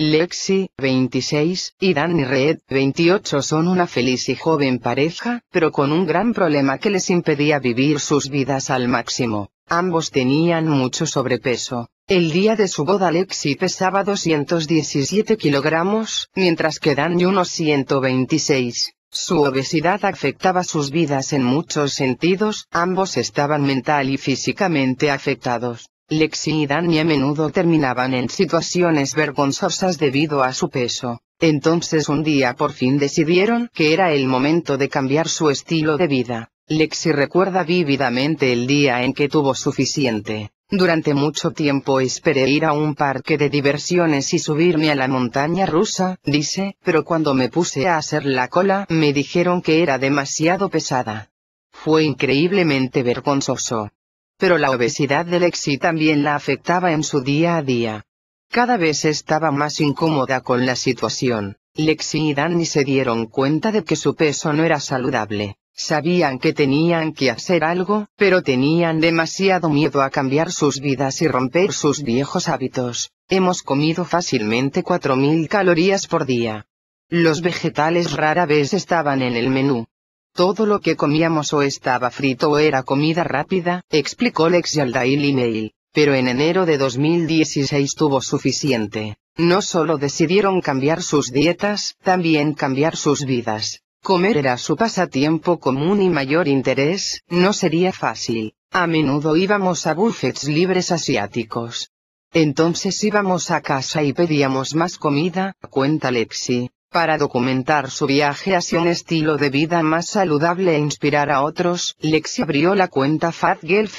Lexi, 26, y Danny Red, 28 son una feliz y joven pareja, pero con un gran problema que les impedía vivir sus vidas al máximo. Ambos tenían mucho sobrepeso. El día de su boda Lexi pesaba 217 kilogramos, mientras que Danny unos 126. Su obesidad afectaba sus vidas en muchos sentidos, ambos estaban mental y físicamente afectados. Lexi y Danny a menudo terminaban en situaciones vergonzosas debido a su peso. Entonces un día por fin decidieron que era el momento de cambiar su estilo de vida. Lexi recuerda vívidamente el día en que tuvo suficiente. Durante mucho tiempo esperé ir a un parque de diversiones y subirme a la montaña rusa, dice, pero cuando me puse a hacer la cola me dijeron que era demasiado pesada. Fue increíblemente vergonzoso pero la obesidad de Lexi también la afectaba en su día a día. Cada vez estaba más incómoda con la situación. Lexi y Danny se dieron cuenta de que su peso no era saludable. Sabían que tenían que hacer algo, pero tenían demasiado miedo a cambiar sus vidas y romper sus viejos hábitos. Hemos comido fácilmente 4.000 calorías por día. Los vegetales rara vez estaban en el menú, todo lo que comíamos o estaba frito o era comida rápida, explicó Lex al Daily Mail. Pero en enero de 2016 tuvo suficiente. No solo decidieron cambiar sus dietas, también cambiar sus vidas. Comer era su pasatiempo común y mayor interés, no sería fácil. A menudo íbamos a buffets libres asiáticos. Entonces íbamos a casa y pedíamos más comida, cuenta Lexi. Para documentar su viaje hacia un estilo de vida más saludable e inspirar a otros, Lexi abrió la cuenta Fat Girl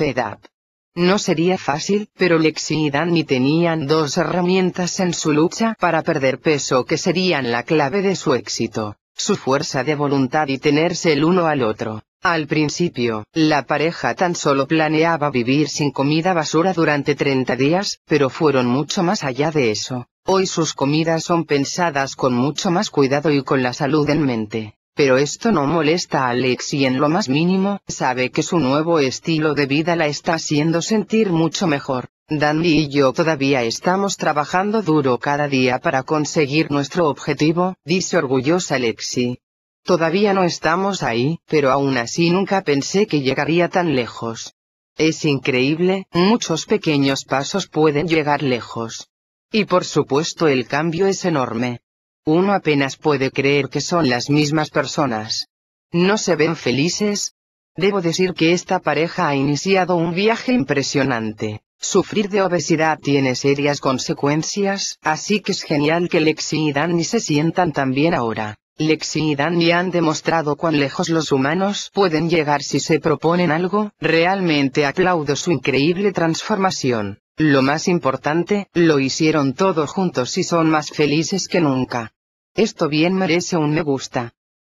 No sería fácil, pero Lexi y Danny tenían dos herramientas en su lucha para perder peso que serían la clave de su éxito, su fuerza de voluntad y tenerse el uno al otro. Al principio, la pareja tan solo planeaba vivir sin comida basura durante 30 días, pero fueron mucho más allá de eso. Hoy sus comidas son pensadas con mucho más cuidado y con la salud en mente. Pero esto no molesta a Lexi en lo más mínimo, sabe que su nuevo estilo de vida la está haciendo sentir mucho mejor. Dandy y yo todavía estamos trabajando duro cada día para conseguir nuestro objetivo, dice orgullosa Lexi. Todavía no estamos ahí, pero aún así nunca pensé que llegaría tan lejos. Es increíble, muchos pequeños pasos pueden llegar lejos. Y por supuesto el cambio es enorme. Uno apenas puede creer que son las mismas personas. No se ven felices. Debo decir que esta pareja ha iniciado un viaje impresionante. Sufrir de obesidad tiene serias consecuencias, así que es genial que Lexi y se sientan tan bien ahora. Lexi y Danny han demostrado cuán lejos los humanos pueden llegar si se proponen algo, realmente aplaudo su increíble transformación. Lo más importante, lo hicieron todos juntos y son más felices que nunca. Esto bien merece un me gusta.